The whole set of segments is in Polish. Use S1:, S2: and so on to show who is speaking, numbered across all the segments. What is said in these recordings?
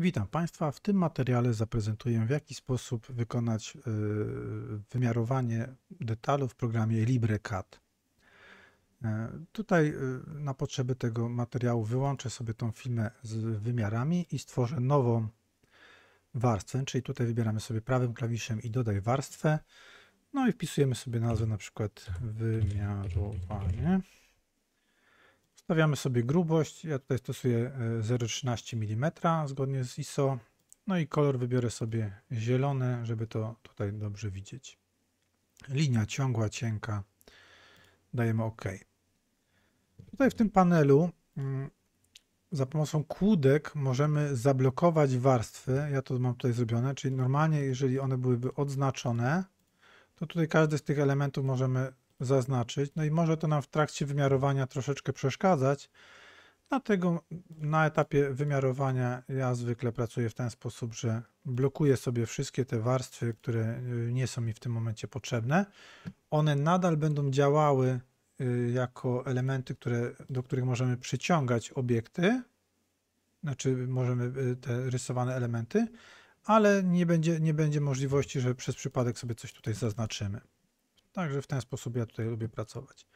S1: Witam Państwa. W tym materiale zaprezentuję, w jaki sposób wykonać e, wymiarowanie detalu w programie LibreCAD. E, tutaj e, na potrzeby tego materiału wyłączę sobie tą filmę z wymiarami i stworzę nową warstwę, czyli tutaj wybieramy sobie prawym klawiszem i dodaj warstwę. No i wpisujemy sobie nazwę na przykład wymiarowanie. Stawiamy sobie grubość, ja tutaj stosuję 0,13 e, mm zgodnie z ISO. No i kolor wybiorę sobie zielony, żeby to tutaj dobrze widzieć. Linia ciągła, cienka. Dajemy OK. Tutaj w tym panelu mm, za pomocą kłódek możemy zablokować warstwy. Ja to mam tutaj zrobione, czyli normalnie jeżeli one byłyby odznaczone, to tutaj każdy z tych elementów możemy zaznaczyć. No i może to nam w trakcie wymiarowania troszeczkę przeszkadzać. Dlatego na etapie wymiarowania ja zwykle pracuję w ten sposób, że blokuję sobie wszystkie te warstwy, które y, nie są mi w tym momencie potrzebne. One nadal będą działały y, jako elementy, które, do których możemy przyciągać obiekty, znaczy możemy y, te rysowane elementy, ale nie będzie, nie będzie możliwości, że przez przypadek sobie coś tutaj zaznaczymy. Także w ten sposób ja tutaj lubię pracować.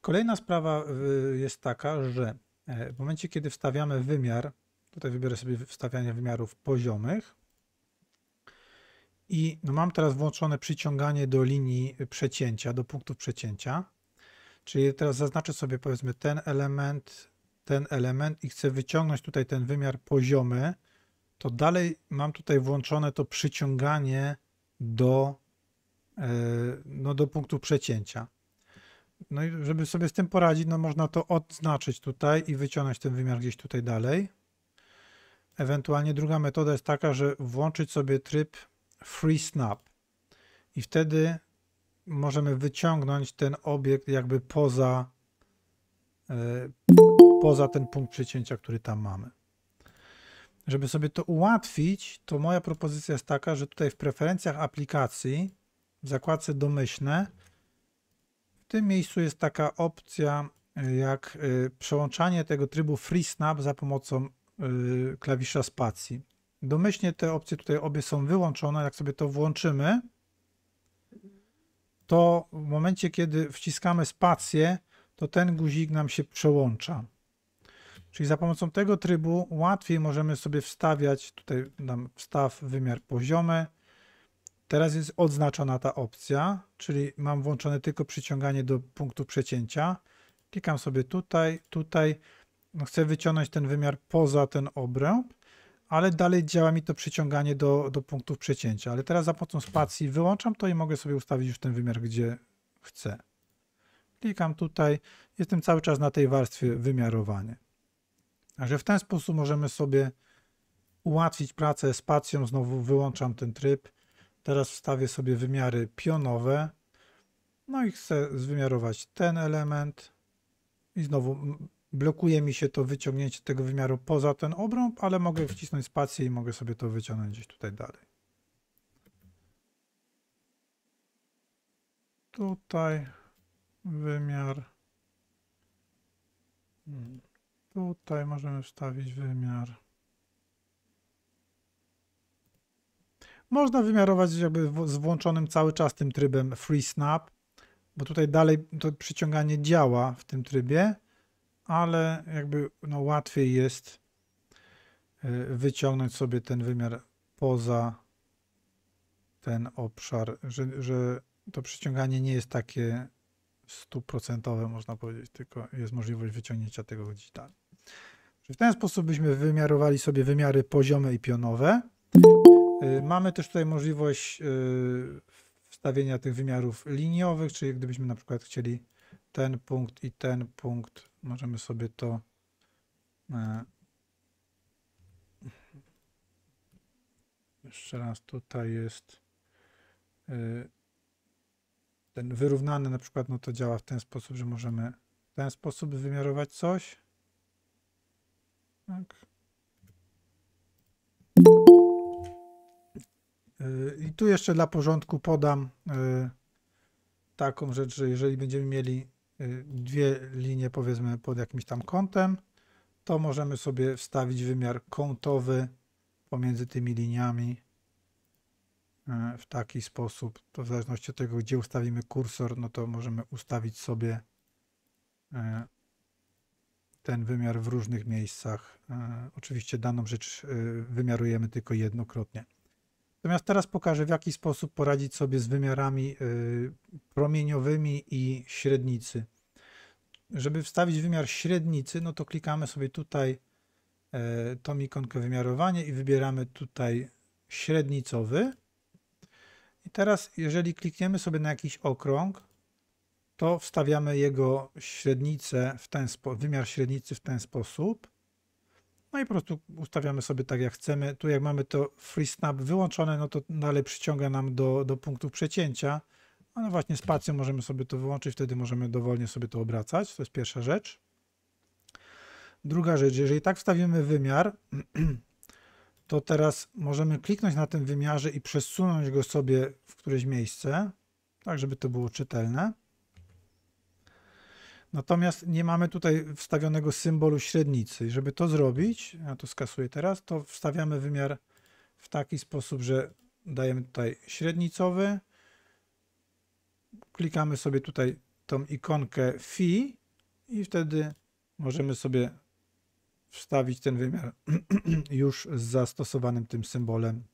S1: Kolejna sprawa y, jest taka, że e, w momencie, kiedy wstawiamy wymiar, tutaj wybiorę sobie wstawianie wymiarów poziomych i no mam teraz włączone przyciąganie do linii przecięcia, do punktów przecięcia, czyli teraz zaznaczę sobie powiedzmy ten element, ten element i chcę wyciągnąć tutaj ten wymiar poziomy, to dalej mam tutaj włączone to przyciąganie do E, no, do punktu przecięcia. No i żeby sobie z tym poradzić, no można to odznaczyć tutaj i wyciągnąć ten wymiar gdzieś tutaj dalej. Ewentualnie druga metoda jest taka, że włączyć sobie tryb Free Snap i wtedy możemy wyciągnąć ten obiekt jakby poza, e, poza ten punkt przecięcia, który tam mamy. Żeby sobie to ułatwić, to moja propozycja jest taka, że tutaj w preferencjach aplikacji w zakładce domyślne w tym miejscu jest taka opcja e, jak e, przełączanie tego trybu free snap za pomocą e, klawisza spacji. Domyślnie te opcje tutaj obie są wyłączone. Jak sobie to włączymy, to w momencie, kiedy wciskamy spację, to ten guzik nam się przełącza. Czyli za pomocą tego trybu łatwiej możemy sobie wstawiać, tutaj nam wstaw wymiar poziomy, Teraz jest odznaczona ta opcja, czyli mam włączone tylko przyciąganie do punktu przecięcia. Klikam sobie tutaj, tutaj. No chcę wyciągnąć ten wymiar poza ten obręb, ale dalej działa mi to przyciąganie do, do punktów przecięcia. Ale teraz za pomocą spacji wyłączam to i mogę sobie ustawić już ten wymiar, gdzie chcę. Klikam tutaj. Jestem cały czas na tej warstwie wymiarowanie. Także w ten sposób możemy sobie ułatwić pracę spacją. Znowu wyłączam ten tryb Teraz wstawię sobie wymiary pionowe. No i chcę zwymiarować ten element. I znowu blokuje mi się to wyciągnięcie tego wymiaru poza ten obrąb, ale mogę wcisnąć spację i mogę sobie to wyciągnąć gdzieś tutaj dalej. Tutaj wymiar. Hmm. Tutaj możemy wstawić wymiar. Można wymiarować jakby z włączonym cały czas tym trybem free snap, bo tutaj dalej to przyciąganie działa w tym trybie, ale jakby no łatwiej jest e, wyciągnąć sobie ten wymiar poza ten obszar, że, że to przyciąganie nie jest takie stuprocentowe, można powiedzieć, tylko jest możliwość wyciągnięcia tego gdzieś dalej. W ten sposób byśmy wymiarowali sobie wymiary poziome i pionowe. Y, mamy też tutaj możliwość y, wstawienia tych wymiarów liniowych, czyli gdybyśmy na przykład chcieli ten punkt i ten punkt, możemy sobie to e, jeszcze raz tutaj jest y, ten wyrównany na przykład, no to działa w ten sposób, że możemy w ten sposób wymiarować coś. Tak. I tu jeszcze dla porządku podam y, taką rzecz, że jeżeli będziemy mieli y, dwie linie powiedzmy pod jakimś tam kątem, to możemy sobie wstawić wymiar kątowy pomiędzy tymi liniami y, w taki sposób. To w zależności od tego, gdzie ustawimy kursor, no to możemy ustawić sobie ten wymiar w różnych miejscach. Oczywiście daną rzecz wymiarujemy tylko jednokrotnie. Natomiast teraz pokażę, w jaki sposób poradzić sobie z wymiarami y, promieniowymi i średnicy. Żeby wstawić wymiar średnicy, no to klikamy sobie tutaj e, tą ikonkę wymiarowanie i wybieramy tutaj średnicowy. I teraz, jeżeli klikniemy sobie na jakiś okrąg, to wstawiamy jego średnicę w ten wymiar średnicy w ten sposób. No i po prostu ustawiamy sobie tak jak chcemy. Tu jak mamy to free snap wyłączone, no to dalej przyciąga nam do, do punktów przecięcia. No, no właśnie spacją możemy sobie to wyłączyć, wtedy możemy dowolnie sobie to obracać. To jest pierwsza rzecz. Druga rzecz, jeżeli tak wstawimy wymiar, to teraz możemy kliknąć na tym wymiarze i przesunąć go sobie w któreś miejsce, tak żeby to było czytelne. Natomiast nie mamy tutaj wstawionego symbolu średnicy. Żeby to zrobić, ja to skasuję teraz, to wstawiamy wymiar w taki sposób, że dajemy tutaj średnicowy, klikamy sobie tutaj tą ikonkę Fi i wtedy możemy sobie wstawić ten wymiar już z zastosowanym tym symbolem.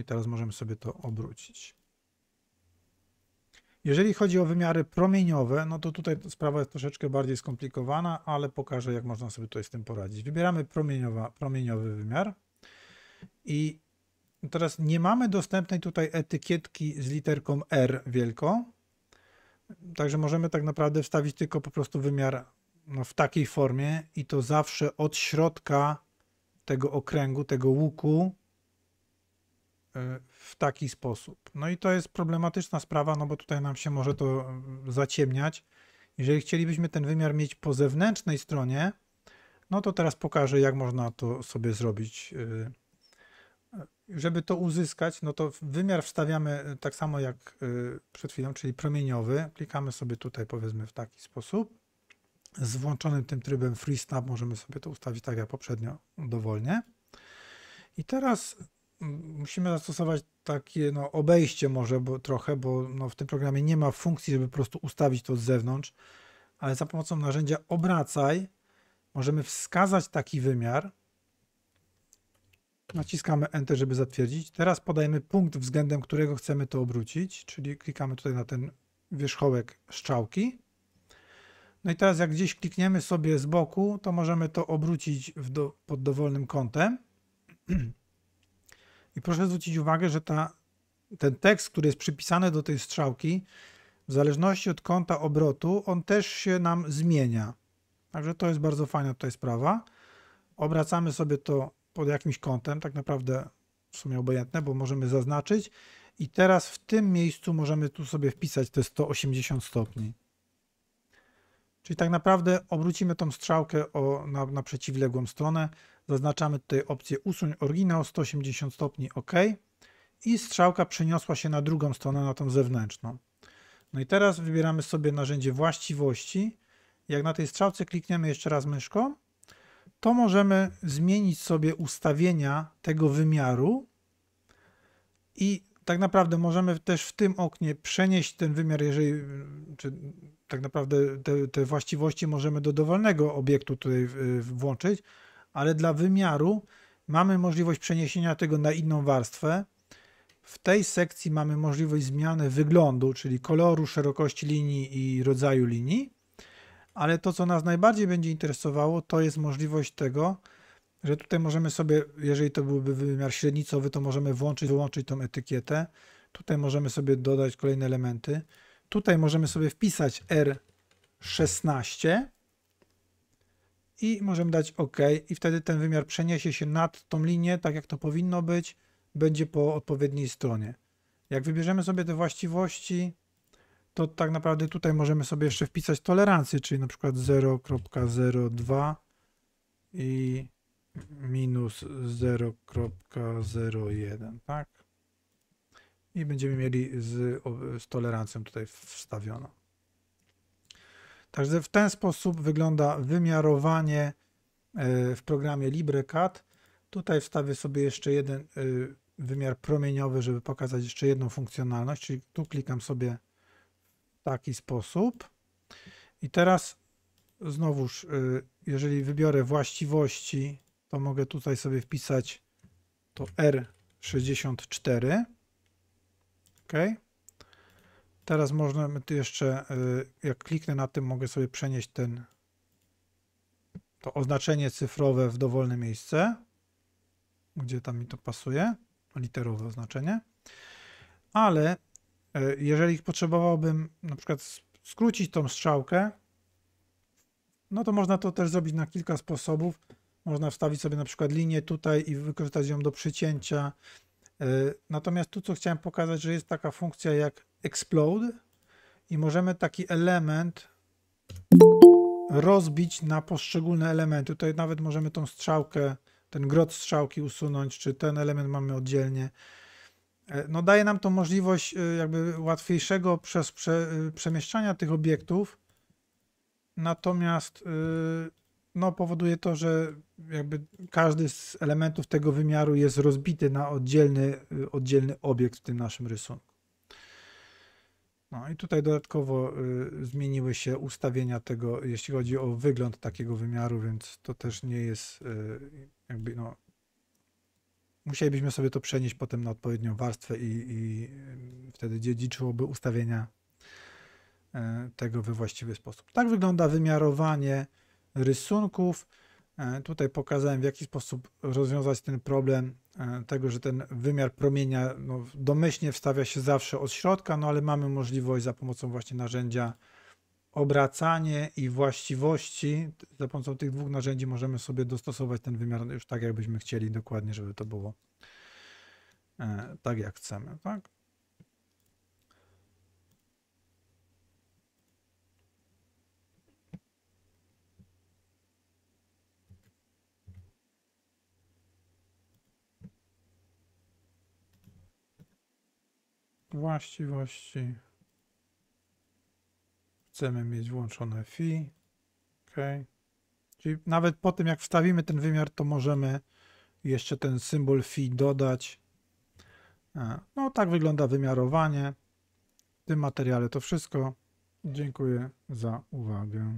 S1: I teraz możemy sobie to obrócić. Jeżeli chodzi o wymiary promieniowe, no to tutaj sprawa jest troszeczkę bardziej skomplikowana, ale pokażę, jak można sobie tutaj z tym poradzić. Wybieramy promieniowy wymiar i teraz nie mamy dostępnej tutaj etykietki z literką R wielką, także możemy tak naprawdę wstawić tylko po prostu wymiar no, w takiej formie i to zawsze od środka tego okręgu, tego łuku w taki sposób. No i to jest problematyczna sprawa, no bo tutaj nam się może to mm, zaciemniać. Jeżeli chcielibyśmy ten wymiar mieć po zewnętrznej stronie, no to teraz pokażę, jak można to sobie zrobić. Y, y, żeby to uzyskać, no to wymiar wstawiamy y, tak samo jak przed chwilą, czyli promieniowy. Klikamy sobie tutaj, powiedzmy, w taki sposób. Z włączonym tym trybem free snap. możemy sobie to ustawić tak jak poprzednio, dowolnie. I teraz musimy zastosować takie no, obejście może bo, trochę, bo no, w tym programie nie ma funkcji, żeby po prostu ustawić to z zewnątrz, ale za pomocą narzędzia obracaj możemy wskazać taki wymiar. Naciskamy Enter, żeby zatwierdzić. Teraz podajemy punkt, względem którego chcemy to obrócić, czyli klikamy tutaj na ten wierzchołek strzałki. No i teraz jak gdzieś klikniemy sobie z boku, to możemy to obrócić do, pod dowolnym kątem. I proszę zwrócić uwagę, że ta, ten tekst, który jest przypisany do tej strzałki, w zależności od kąta obrotu, on też się nam zmienia. Także to jest bardzo fajna tutaj sprawa. Obracamy sobie to pod jakimś kątem, tak naprawdę w sumie obojętne, bo możemy zaznaczyć. I teraz w tym miejscu możemy tu sobie wpisać te 180 stopni. Czyli tak naprawdę obrócimy tą strzałkę o, na, na przeciwległą stronę, Zaznaczamy tutaj opcję usuń oryginał 180 stopni OK i strzałka przeniosła się na drugą stronę, na tą zewnętrzną. No i teraz wybieramy sobie narzędzie właściwości. Jak na tej strzałce klikniemy jeszcze raz myszką, to możemy zmienić sobie ustawienia tego wymiaru i tak naprawdę możemy też w tym oknie przenieść ten wymiar, jeżeli czy tak naprawdę te, te właściwości możemy do dowolnego obiektu tutaj włączyć ale dla wymiaru mamy możliwość przeniesienia tego na inną warstwę. W tej sekcji mamy możliwość zmiany wyglądu, czyli koloru, szerokości linii i rodzaju linii. Ale to, co nas najbardziej będzie interesowało, to jest możliwość tego, że tutaj możemy sobie, jeżeli to byłby wymiar średnicowy, to możemy włączyć, wyłączyć tą etykietę. Tutaj możemy sobie dodać kolejne elementy. Tutaj możemy sobie wpisać R16 i możemy dać OK i wtedy ten wymiar przeniesie się nad tą linię, tak jak to powinno być, będzie po odpowiedniej stronie. Jak wybierzemy sobie te właściwości, to tak naprawdę tutaj możemy sobie jeszcze wpisać tolerancję, czyli na przykład 0.02 i minus 0.01, tak? I będziemy mieli z, z tolerancją tutaj wstawioną. Także w ten sposób wygląda wymiarowanie e, w programie LibreCAD. Tutaj wstawię sobie jeszcze jeden e, wymiar promieniowy, żeby pokazać jeszcze jedną funkcjonalność, czyli tu klikam sobie w taki sposób. I teraz znowuż, e, jeżeli wybiorę właściwości, to mogę tutaj sobie wpisać to R64. OK. Teraz można tu jeszcze, y, jak kliknę na tym, mogę sobie przenieść ten, to oznaczenie cyfrowe w dowolne miejsce, gdzie tam mi to pasuje, literowe oznaczenie. Ale y, jeżeli potrzebowałbym na przykład skrócić tą strzałkę, no to można to też zrobić na kilka sposobów. Można wstawić sobie na przykład linię tutaj i wykorzystać ją do przycięcia, E, natomiast tu co chciałem pokazać, że jest taka funkcja jak explode i możemy taki element rozbić na poszczególne elementy. Tutaj nawet możemy tą strzałkę, ten grot strzałki usunąć, czy ten element mamy oddzielnie. E, no daje nam to możliwość e, jakby łatwiejszego przez przemieszczania tych obiektów. Natomiast no, powoduje to, że jakby każdy z elementów tego wymiaru jest rozbity na oddzielny, y, oddzielny obiekt w tym naszym rysunku. No i tutaj dodatkowo y, zmieniły się ustawienia tego, jeśli chodzi o wygląd takiego wymiaru, więc to też nie jest y, jakby no. Musielibyśmy sobie to przenieść potem na odpowiednią warstwę i, i y, wtedy dziedziczyłoby ustawienia y, tego we właściwy sposób. Tak wygląda wymiarowanie rysunków. E, tutaj pokazałem, w jaki sposób rozwiązać ten problem e, tego, że ten wymiar promienia no, domyślnie wstawia się zawsze od środka, no ale mamy możliwość za pomocą właśnie narzędzia obracanie i właściwości. Za pomocą tych dwóch narzędzi możemy sobie dostosować ten wymiar już tak, jakbyśmy chcieli dokładnie, żeby to było e, tak, jak chcemy. Tak? właściwości. Chcemy mieć włączone fi. OK. Czyli nawet po tym, jak wstawimy ten wymiar, to możemy jeszcze ten symbol fi dodać. E, no, tak wygląda wymiarowanie. W tym materiale to wszystko. Dziękuję za uwagę.